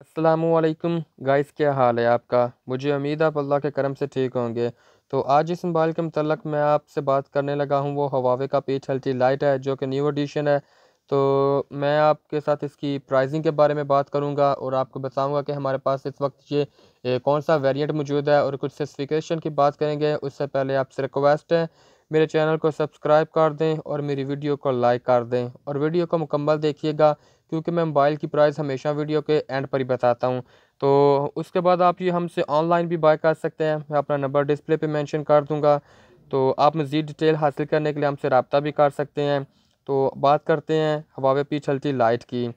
असलकुम गाइस क्या हाल है आपका मुझे उम्मीद आप अल्लाह के करम से ठीक होंगे तो आज इस मोबाइल के मतलब मैं आपसे बात करने लगा हूँ वो हवावे का पी थर्टी लाइट है जो कि न्यू एडिशन है तो मैं आपके साथ इसकी प्राइसिंग के बारे में बात करूँगा और आपको बताऊँगा कि हमारे पास इस वक्त ये कौन सा वेरियंट मौजूद है और कुछ स्पेसिफिकेशन की बात करेंगे उससे पहले आपसे रिक्वेस्ट है मेरे चैनल को सब्सक्राइब कर दें और मेरी वीडियो को लाइक कर दें और वीडियो को मुकम्मल देखिएगा क्योंकि मैं मोबाइल की प्राइस हमेशा वीडियो के एंड पर ही बताता हूँ तो उसके बाद आप ये हमसे ऑनलाइन भी बाय कर सकते हैं मैं अपना नंबर डिस्प्ले पर मैंशन कर दूँगा तो आप मज़ीद डिटेल हासिल करने के लिए हमसे रबता भी कर सकते हैं तो बात करते हैं हवा पी चलती लाइट की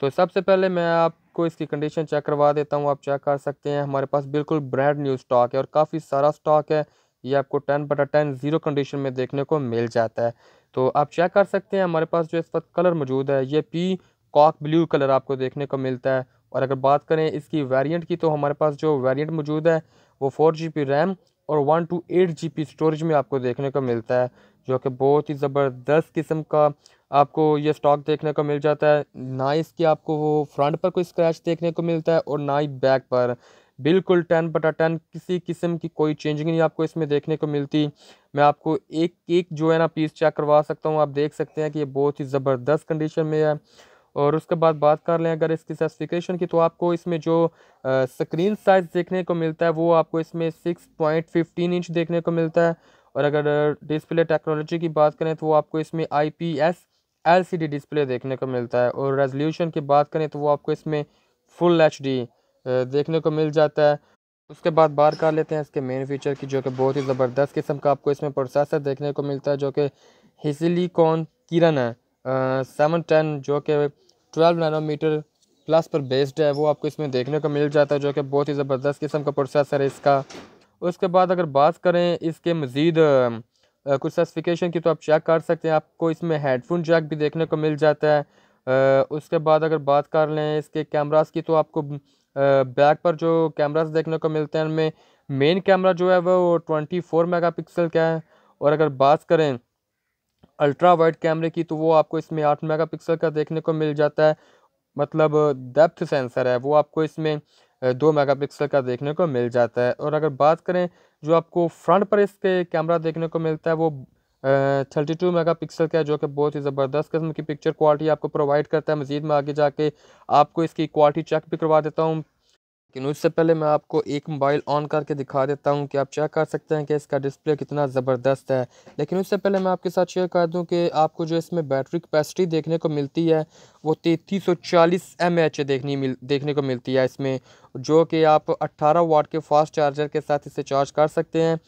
तो सबसे पहले मैं आपको इसकी कंडीशन चेक करवा देता हूँ आप चेक कर सकते हैं हमारे पास बिल्कुल ब्रांड न्यू स्टॉक है और काफ़ी सारा स्टॉक है ये आपको टेन बटा टेन ज़ीरो कंडीशन में देखने को मिल जाता है तो आप चेक कर सकते हैं हमारे पास जो इस वक्त कलर मौजूद है ये पी कॉक ब्लू कलर आपको देखने को मिलता है और अगर बात करें इसकी वेरिएंट की तो हमारे पास जो वेरिएंट मौजूद है वो फोर जी पी रैम और one two eight G B storage में आपको देखने को मिलता है जो कि बहुत ही ज़बरदस्त किस्म का आपको ये स्टॉक देखने को मिल जाता है ना इसकी आपको वो फ्रंट पर कोई स्क्रैच देखने को मिलता है और ना ही बैक पर बिल्कुल टेन बटा टेन किसी किस्म की कोई चेंजिंग नहीं आपको इसमें देखने को मिलती मैं आपको एक एक जो है ना पीस चेक करवा सकता हूँ आप देख सकते हैं कि ये बहुत ही ज़बरदस्त कंडीशन में है और उसके बाद बात कर लें अगर इसकी स्पेसिफिकेशन की तो आपको इसमें जो आ, स्क्रीन साइज़ देखने को मिलता है वो आपको इसमें सिक्स पॉइंट फिफ्टीन इंच देखने को मिलता है और अगर डिस्प्ले टेक्नोलॉजी की बात करें तो वो आपको इसमें I P S L C D display देखने को मिलता है और रेजोल्यूशन की बात करें तो वो आपको इसमें फुल एच डी देखने को मिल जाता है उसके बाद बाहर कर लेते हैं इसके मेन फीचर की जो कि बहुत ही ज़बरदस्त किस्म का आपको इसमें प्रोसेसर देखने को मिलता है जो कि हिसिलीकॉन किरण है सेवन टेन जो कि ट्वेल्व नैनोमीटर प्लस पर बेस्ड है वो आपको इसमें देखने को मिल जाता है जो कि बहुत ही ज़बरदस्त किस्म का प्रोसेसर है इसका उसके बाद अगर बात करें इसके मज़ीद कुछ स्पेसिफिकेशन की तो आप चेक कर सकते हैं आपको इसमें हेडफोन जैक भी देखने को मिल जाता है आ, उसके बाद अगर बात कर लें इसके कैमरास की तो आपको बैक पर जो कैमराज देखने को मिलते हैं उनमें मेन कैमरा जो है वो ट्वेंटी फोर मेगा पिक्सल का है और अगर बात करें अल्ट्रा वाइड कैमरे की तो वो आपको इसमें आठ मेगा पिक्सल का देखने को मिल जाता है मतलब डेप्थ सेंसर है वो आपको इसमें दो मेगा पिक्सल का देखने को मिल जाता है और अगर बात करें जो आपको फ्रंट पर इसके कैमरा देखने को मिलता है वो थर्टी टू मेगा पिक्सल का जो कि बहुत ही ज़बरदस्त किस्म की पिक्चर क्वालिटी आपको प्रोवाइड करता है मज़ीद में आगे जाके आपको इसकी क्वालिटी चेक भी करवा देता हूँ लेकिन उससे पहले मैं आपको एक मोबाइल ऑन करके दिखा देता हूँ कि आप चेक कर सकते हैं कि इसका डिस्प्ले कितना ज़बरदस्त है लेकिन उससे पहले मैं आपके साथ शेयर कर दूँ कि आपको जो इसमें बैटरी कैपेसिटी देखने को मिलती है वो तैतीस सौ चालीस एम एच देखनी मिल देखने को मिलती है इसमें जो कि आप अट्ठारह वाट के फास्ट चार्जर के साथ इसे चार्ज कर सकते हैं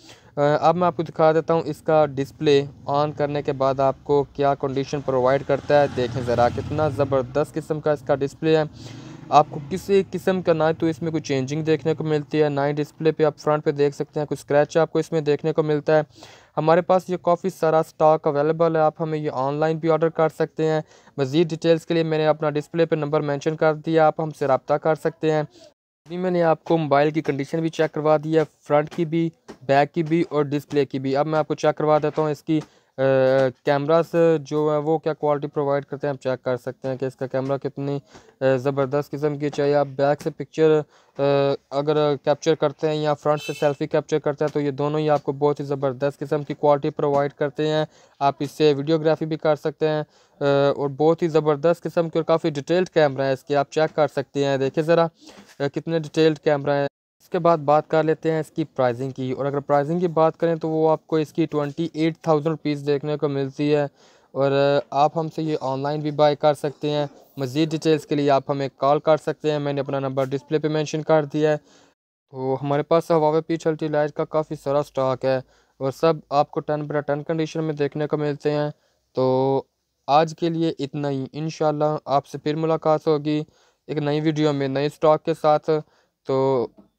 अब मैं आपको दिखा देता हूँ इसका डिस्प्ले ऑन करने के बाद आपको क्या कंडीशन प्रोवाइड करता है देखें ज़रा कितना ज़बरदस्त किस्म का इसका डिस्प्ले है आपको किसी किस्म का ना तो इसमें कोई चेंजिंग देखने को मिलती है ना ही डिस्प्ले पे आप फ्रंट पे देख सकते हैं कोई स्क्रैच आपको इसमें देखने को मिलता है हमारे पास ये काफ़ी सारा स्टॉक अवेलेबल है आप हमें ये ऑनलाइन भी ऑर्डर कर सकते हैं मज़ीद डिटेल्स के लिए मैंने अपना डिस्प्ले पर नंबर मैंशन कर दिया आप हमसे रबता कर सकते हैं अभी मैंने आपको मोबाइल की कंडीशन भी चेक करवा दी है फ्रंट की भी बैक की भी और डिस्प्ले की भी अब मैं आपको चेक करवा देता हूँ इसकी कैमरास जो है वो क्या क्वालिटी प्रोवाइड करते हैं आप चेक कर सकते हैं कि इसका कैमरा कितनी ज़बरदस्त किस्म की चाहिए आप बैक से पिक्चर अगर कैप्चर करते हैं या फ्रंट से सेल्फी कैप्चर करते हैं तो ये दोनों ही आपको बहुत ही ज़बरदस्त किस्म की क्वालिटी प्रोवाइड करते हैं आप इससे वीडियोग्राफी भी कर सकते हैं और बहुत ही ज़बरदस्त किस्म के और काफ़ी डिटेल्ड कैमरा है इसके आप चेक कर सकते हैं देखिए ज़रा कितने डिटेल्ड कैमरा है उसके बाद बात कर लेते हैं इसकी प्राइसिंग की और अगर प्राइसिंग की बात करें तो वो आपको इसकी ट्वेंटी एट थाउजेंड रुपीज़ देखने को मिलती है और आप हमसे ये ऑनलाइन भी बाय कर सकते हैं मज़ीद डिटेल्स के लिए आप हमें कॉल कर सकते हैं मैंने अपना नंबर डिस्प्ले पे मेंशन कर दिया है तो हमारे पास हवावे पी थर्टी लाइट का काफ़ी सारा स्टॉक है और सब आपको टन पर टन कंडीशन में देखने को मिलते हैं तो आज के लिए इतना ही इन आपसे फिर मुलाकात होगी एक नई वीडियो में नए स्टॉक के साथ तो